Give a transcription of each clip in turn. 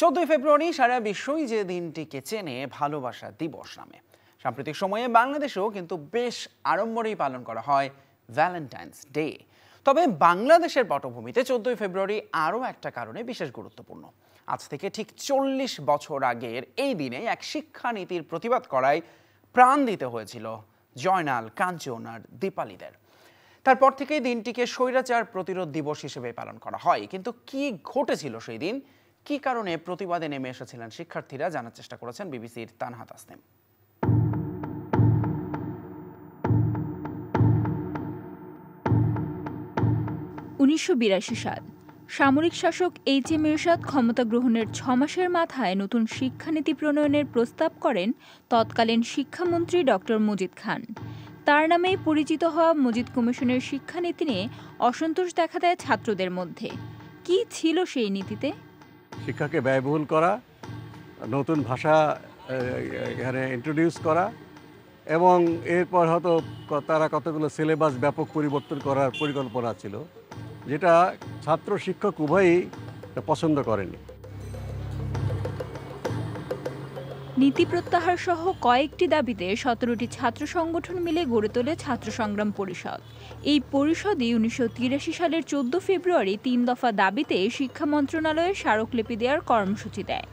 চোদ্দই ফেব্রুয়ারি সারা বিশ্বই যে দিনটিকে চেনে ভালোবাসা দিবস নামে সাম্প্রতিক সময়ে বাংলাদেশেও কিন্তু বেশ আড়ম্বরেই পালন করা হয় ভ্যালেন্টাইন্স ডে তবে বাংলাদেশের পটভূমিতে চোদ্দই ফেব্রুয়ারি আরও একটা কারণে বিশেষ গুরুত্বপূর্ণ আজ থেকে ঠিক চল্লিশ বছর আগের এই দিনে এক শিক্ষানীতির প্রতিবাদ করায় প্রাণ দিতে হয়েছিল জয়নাল কাঞ্চনার দীপালীদের তারপর থেকেই দিনটিকে স্বৈরাচার প্রতিরোধ দিবস হিসেবে পালন করা হয় কিন্তু কি ঘটেছিল সেই দিন কি কারণে প্রতিবাদে নেমে এসেছিলেন শিক্ষার্থীরা জানার চেষ্টা করেছেন বিবিসির তানহা তাসনিম উনিশশো সাল সামরিক শাসক এইচ এম এরশাদ ক্ষমতা গ্রহণের ছ মাসের মাথায় নতুন শিক্ষানীতি প্রণয়নের প্রস্তাব করেন তৎকালীন শিক্ষামন্ত্রী ডক্টর মজিদ খান তার নামে পরিচিত হওয়া মজিদ কমিশনের শিক্ষানীতি নিয়ে অসন্তোষ দেখা দেয় ছাত্রদের মধ্যে কি ছিল সেই নীতিতে শিক্ষাকে ব্যয়বহুল করা নতুন ভাষা এখানে ইন্ট্রোডিউস করা এবং এরপর হয়তো তারা কতগুলো সিলেবাস ব্যাপক পরিবর্তন করার পরিকল্পনা ছিল যেটা ছাত্র শিক্ষক উভয়ই পছন্দ করেনি নীতি প্রত্যাহার সহ কয়েকটি দাবিতে সতেরোটি ছাত্র সংগঠন মিলে গড়ে তোলে ছাত্র সংগ্রাম পরিষদ এই পরিষদই উনিশশো সালের ১৪ ফেব্রুয়ারি তিন দফা দাবিতে শিক্ষা মন্ত্রণালয়ে স্মারকলিপি দেওয়ার কর্মসূচি দেয়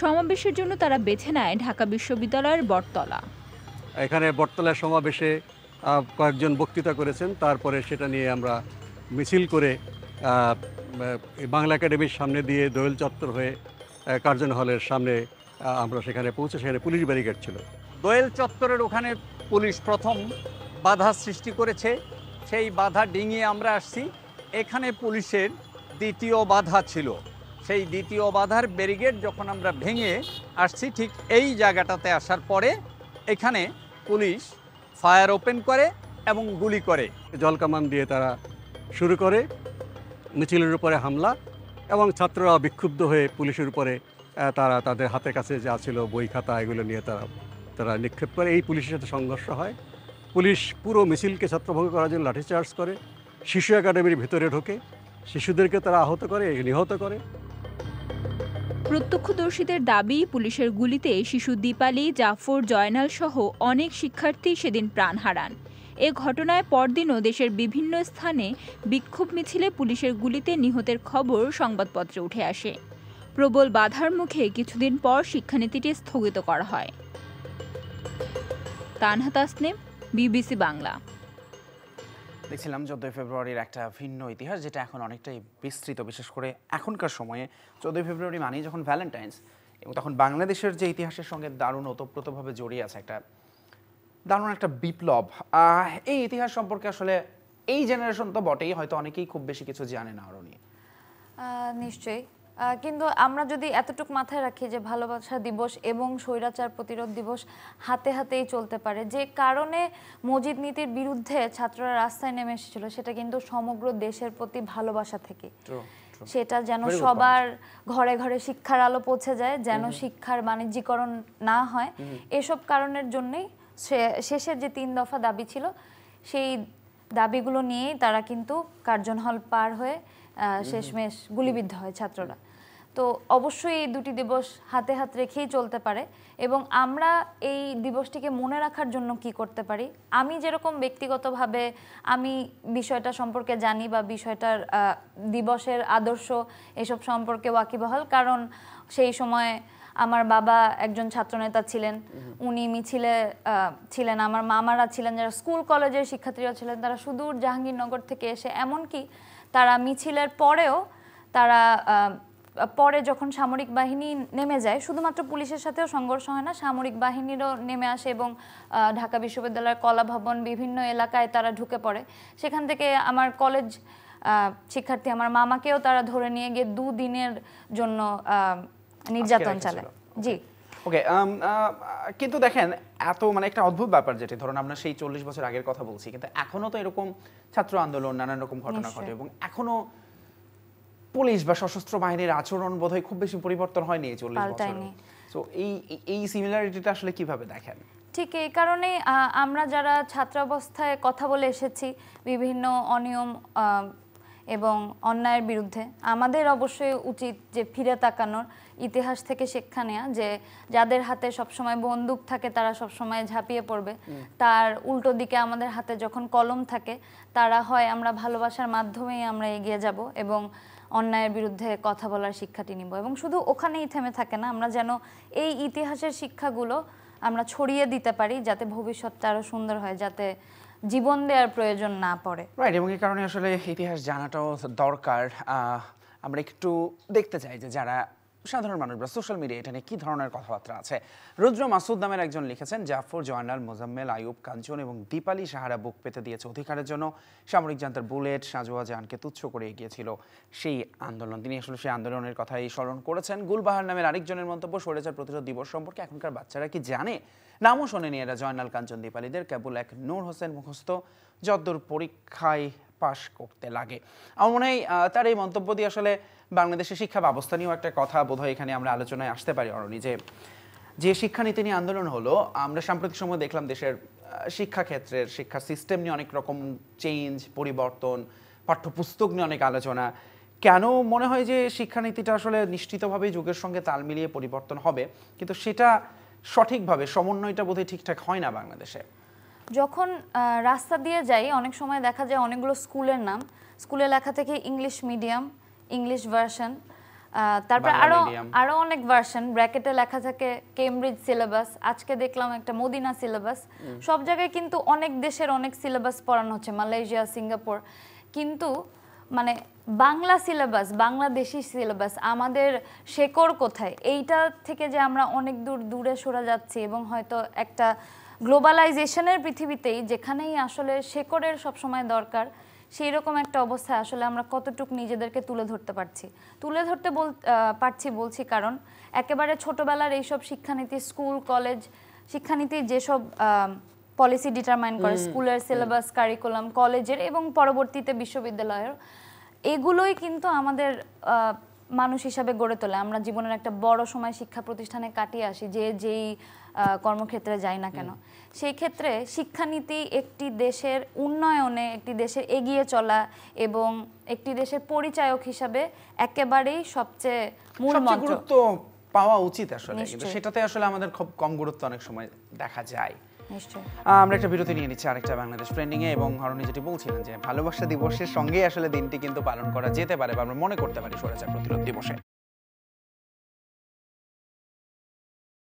সমাবেশের জন্য তারা বেছে নেয় ঢাকা বিশ্ববিদ্যালয়ের বটতলা এখানে বটতলা সমাবেশে কয়েকজন বক্তৃতা করেছেন তারপরে সেটা নিয়ে আমরা মিছিল করে বাংলা একাডেমির সামনে দিয়ে দোয়েল চত্বর হয়ে কার্জন হলের সামনে আমরা সেখানে পৌঁছে সেখানে পুলিশ ব্যারিকেড ছিল দোয়েল চত্বরের ওখানে পুলিশ প্রথম বাধা সৃষ্টি করেছে সেই বাধা ডিঙিয়ে আমরা আসছি এখানে পুলিশের দ্বিতীয় বাধা ছিল সেই দ্বিতীয় বাধার ব্যারিগেড যখন আমরা ভেঙে আসছি ঠিক এই জায়গাটাতে আসার পরে এখানে পুলিশ ফায়ার ওপেন করে এবং গুলি করে জলকামান দিয়ে তারা শুরু করে মিছিলের উপরে হামলা এবং ছাত্ররা বিক্ষুব্ধ হয়ে পুলিশের উপরে তারা তাদের হাতে কাছে যা ছিল বই খাতা এগুলো নিয়ে তারা তারা নিক্ষেপ করে এই পুলিশের সাথে সংঘর্ষ হয় পুলিশ পুরো মিছিলকে ছত্রভঙ্গ করার জন্য লাঠিচার্জ করে শিশু একাডেমির ভিতরে ঢোকে শিশুদেরকে তারা আহত করে নিহত করে প্রত্যক্ষদর্শীদের দাবি পুলিশের গুলিতে শিশু দীপালি জাফর জয়নাল সহ অনেক শিক্ষার্থী সেদিন প্রাণ হারান এ ঘটনায় পরদিনও দেশের বিভিন্ন স্থানে বিক্ষোভ মিছিলে পুলিশের গুলিতে নিহতের খবর সংবাদপত্রে উঠে আসে প্রবল বাধার মুখে কিছুদিন পর শিক্ষানীতিটি স্থগিত করা হয় তানহা তাসনিম বিবিসি বাংলা দেখছিলাম চোদ্দই ফেব্রুয়ারির একটা ভিন্ন ইতিহাস যেটা এখন অনেকটাই বিস্তৃত বিশেষ করে এখনকার সময়ে চোদ্দোই ফেব্রুয়ারি মানেই যখন ভ্যালেন্টাইন্স এবং তখন বাংলাদেশের যে ইতিহাসের সঙ্গে দারুণ ওতপ্রোতভাবে জড়িয়ে আছে একটা দারুণ একটা বিপ্লব এই ইতিহাস সম্পর্কে আসলে এই জেনারেশন তো বটেই হয়তো অনেকেই খুব বেশি কিছু জানে না আরও নিয়ে নিশ্চয়ই কিন্তু আমরা যদি এতটুকু মাথায় রাখি যে ভালোবাসা দিবস এবং স্বৈরাচার প্রতিরোধ দিবস হাতে হাতেই চলতে পারে যে কারণে মজিদ নীতির বিরুদ্ধে ছাত্ররা রাস্তায় নেমে এসেছিল সেটা কিন্তু সমগ্র দেশের প্রতি ভালোবাসা থেকে সেটা যেন সবার ঘরে ঘরে শিক্ষার আলো পৌঁছে যায় যেন শিক্ষার বাণিজ্যিকরণ না হয় এসব কারণের জন্যই শেষের যে তিন দফা দাবি ছিল সেই দাবিগুলো নিয়েই তারা কিন্তু কার্জন হল পার হয়ে শেষমেশ গুলিবিদ্ধ হয় ছাত্ররা তো অবশ্যই এই দুটি দিবস হাতে হাত রেখেই চলতে পারে এবং আমরা এই দিবসটিকে মনে রাখার জন্য কি করতে পারি আমি যেরকম ব্যক্তিগতভাবে আমি বিষয়টা সম্পর্কে জানি বা বিষয়টার দিবসের আদর্শ এসব সম্পর্কে ওয়াকিবহাল কারণ সেই সময় আমার বাবা একজন ছাত্রনেতা ছিলেন উনি মিছিলে ছিলেন আমার মামারা ছিলেন যারা স্কুল কলেজের শিক্ষার্থীরা ছিলেন তারা সুদূর জাহাঙ্গীরনগর থেকে এসে এমনকি তারা মিছিলের পরেও তারা পরে যখন সামরিক বাহিনী নেমে যায় শুধুমাত্র পুলিশের সাথেও সংঘর্ষ হয় না সামরিক বাহিনীরও নেমে আসে এবং ঢাকা বিশ্ববিদ্যালয়ের কলা ভবন বিভিন্ন এলাকায় তারা ঢুকে পড়ে সেখান থেকে আমার কলেজ শিক্ষার্থী আমার মামাকেও তারা ধরে নিয়ে গিয়ে দুদিনের জন্য নির্যাতন চলে জি ওকে um, uh, কিন্তু দেখেন এত মানে একটা অদ্ভুত ব্যাপার যেটি ধরুন আমরা সেই চল্লিশ বছর আগের কথা বলছি কিন্তু এখনো তো এরকম ছাত্র আন্দোলন নানান রকম ঘটনা ঘটে এবং এখনো পুলিশ বা সশস্ত্র বাহিনীর আচরণ বোধহয় খুব বেশি পরিবর্তন হয়নি এই চল্লিশ বছরে তো এই এই সিমিলারিটিটা আসলে কিভাবে দেখেন ঠিক এই কারণে আমরা যারা ছাত্রাবস্থায় কথা বলে এসেছি বিভিন্ন অনিয়ম এবং অন্যায়ের বিরুদ্ধে আমাদের অবশ্যই উচিত যে ফিরে তাকানোর ইতিহাস থেকে শিক্ষা নেয়া যে যাদের হাতে সবসময় বন্দুক থাকে তারা সবসময় ঝাঁপিয়ে পড়বে তার উল্টো দিকে আমাদের হাতে যখন কলম থাকে তারা হয় আমরা ভালোবাসার মাধ্যমেই আমরা এগিয়ে যাব এবং অন্যায়ের বিরুদ্ধে কথা বলার শিক্ষাটি নিব এবং শুধু ওখানেই থেমে থাকে না আমরা যেন এই ইতিহাসের শিক্ষাগুলো আমরা ছড়িয়ে দিতে পারি যাতে ভবিষ্যৎটা আরও সুন্দর হয় যাতে জীবন দেওয়ার প্রয়োজন না পড়ে রাইট এবং এই কারণে আসলে ইতিহাস জানাটাও দরকার আমরা একটু দেখতে চাই যে যারা সাধারণ মানুষ বা সোশ্যাল মিডিয়া এটা নিয়ে কী ধরনের কথাবার্তা আছে রুদ্র মাসুদ নামের একজন লিখেছেন জাফর জয়নাল মোজাম্মেল আয়ুব কাঞ্চন এবং দীপালি সাহারা বুক পেতে দিয়েছে অধিকারের জন্য সামরিক জান্তার বুলেট সাজোয়া জাহানকে তুচ্ছ করে এগিয়েছিল সেই আন্দোলন তিনি আসলে সেই আন্দোলনের কথাই স্মরণ করেছেন গুলবাহার নামের আরেকজনের মন্তব্য স্বৈরাচার প্রতিরোধ দিবস সম্পর্কে এখনকার বাচ্চারা কি জানে নামও শোনেনি এরা জয়নাল কাঞ্চন দীপালীদের কেবল এক নূর হোসেন মুখস্থ যদ্দূর পরীক্ষায় পাশ করতে লাগে আমার মনে হয় তার এই মন্তব্য দিয়ে আসলে বাংলাদেশের শিক্ষা ব্যবস্থা নিয়েও একটা কথা বোধহয় এখানে আমরা আলোচনায় আসতে পারি অরণি যে যে শিক্ষানীতি নিয়ে আন্দোলন হলো আমরা সাম্প্রতিক সময় দেখলাম দেশের শিক্ষাক্ষেত্রের শিক্ষা সিস্টেম নিয়ে অনেক রকম চেঞ্জ পরিবর্তন পাঠ্যপুস্তক নিয়ে অনেক আলোচনা কেন মনে হয় যে শিক্ষানীতিটা আসলে নিশ্চিতভাবে যুগের সঙ্গে তাল মিলিয়ে পরিবর্তন হবে কিন্তু সেটা সঠিকভাবে সমন্বয়টা বোধহয় ঠিকঠাক হয় না বাংলাদেশে যখন রাস্তা দিয়ে যাই অনেক সময় দেখা যায় অনেকগুলো স্কুলের নাম স্কুলে লেখা থেকে ইংলিশ মিডিয়াম ইংলিশ ভার্সন তারপর আরো আরো অনেক ভার্সন ব্র্যাকেটে লেখা থাকে কেমব্রিজ সিলেবাস আজকে দেখলাম একটা মদিনা সিলেবাস সব জায়গায় কিন্তু অনেক দেশের অনেক সিলেবাস পড়ানো হচ্ছে মালয়েশিয়া সিঙ্গাপুর কিন্তু মানে বাংলা সিলেবাস বাংলাদেশি সিলেবাস আমাদের শেকর কোথায় এইটা থেকে যে আমরা অনেক দূর দূরে সরা যাচ্ছি এবং হয়তো একটা গ্লোবালাইজেশনের পৃথিবীতেই যেখানেই আসলে শেকড়ের সবসময় দরকার সেই রকম একটা অবস্থায় আসলে আমরা কতটুক নিজেদেরকে তুলে ধরতে পারছি তুলে ধরতে বল পারছি বলছি কারণ একেবারে ছোটোবেলার এইসব শিক্ষানীতি স্কুল কলেজ শিক্ষানীতি যেসব পলিসি ডিটারমাইন করে স্কুলের সিলেবাস কারিকুলাম কলেজের এবং পরবর্তীতে বিশ্ববিদ্যালয়ের এগুলোই কিন্তু আমাদের মানুষ হিসাবে গড়ে তোলে আমরা জীবনের একটা বড় সময় শিক্ষা প্রতিষ্ঠানে কাটিয়ে আসি যে যেই কর্মক্ষেত্রে যাই না কেন সেই ক্ষেত্রে শিক্ষানীতি একটি দেশের উন্নয়নে একটি দেশের এগিয়ে চলা এবং একটি দেশের পরিচায়ক হিসাবে একেবারেই সবচেয়ে মূল গুরুত্ব পাওয়া উচিত আসলে সেটাতে আসলে আমাদের খুব কম গুরুত্ব অনেক সময় দেখা যায় আমরা একটা বিরতি নিয়ে নিচ্ছি আরেকটা বাংলাদেশ এ এবং হরণী যেটি বলছিলেন যে ভালোবাসা দিবসের সঙ্গে আসলে দিনটি কিন্তু পালন করা যেতে পারে বা আমরা মনে করতে পারি স্বৈরাচার প্রতিরোধ দিবসে